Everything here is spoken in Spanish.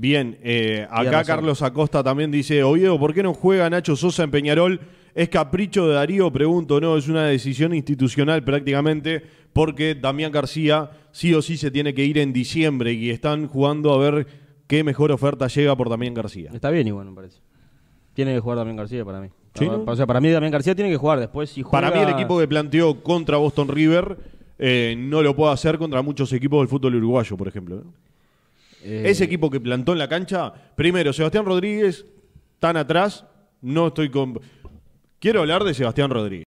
Bien, eh, acá Carlos Acosta también dice, Oviedo, oh, ¿por qué no juega Nacho Sosa en Peñarol? ¿Es capricho de Darío? Pregunto, no, es una decisión institucional prácticamente, porque Damián García sí o sí se tiene que ir en diciembre y están jugando a ver qué mejor oferta llega por Damián García. Está bien igual, me parece. Tiene que jugar Damián García para mí. ¿Sí, O sea, para mí Damián García tiene que jugar después. y juega... Para mí el equipo que planteó contra Boston River eh, no lo puede hacer contra muchos equipos del fútbol uruguayo, por ejemplo. Eh, Ese equipo que plantó en la cancha, primero, Sebastián Rodríguez, tan atrás, no estoy con... Quiero hablar de Sebastián Rodríguez.